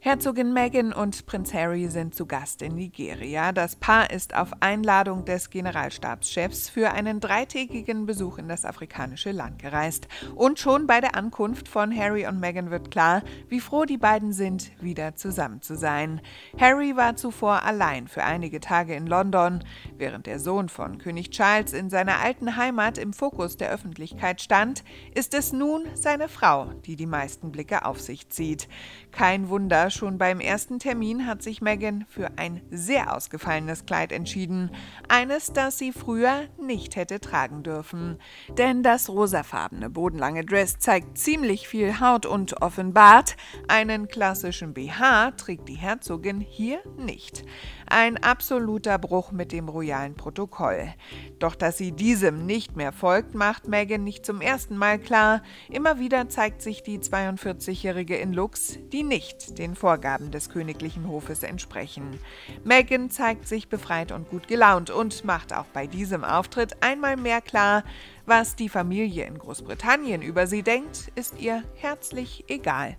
Herzogin Meghan und Prinz Harry sind zu Gast in Nigeria. Das Paar ist auf Einladung des Generalstabschefs für einen dreitägigen Besuch in das afrikanische Land gereist. Und schon bei der Ankunft von Harry und Meghan wird klar, wie froh die beiden sind, wieder zusammen zu sein. Harry war zuvor allein für einige Tage in London. Während der Sohn von König Charles in seiner alten Heimat im Fokus der Öffentlichkeit stand, ist es nun seine Frau, die die meisten Blicke auf sich zieht. Kein Wunder, schon beim ersten Termin hat sich Megan für ein sehr ausgefallenes Kleid entschieden. Eines, das sie früher nicht hätte tragen dürfen. Denn das rosafarbene, bodenlange Dress zeigt ziemlich viel Haut und offenbart, einen klassischen BH trägt die Herzogin hier nicht. Ein absoluter Bruch mit dem royalen Protokoll. Doch dass sie diesem nicht mehr folgt, macht Megan nicht zum ersten Mal klar. Immer wieder zeigt sich die 42-Jährige in Looks, die nicht den Vorgaben des königlichen Hofes entsprechen. Meghan zeigt sich befreit und gut gelaunt und macht auch bei diesem Auftritt einmal mehr klar, was die Familie in Großbritannien über sie denkt, ist ihr herzlich egal.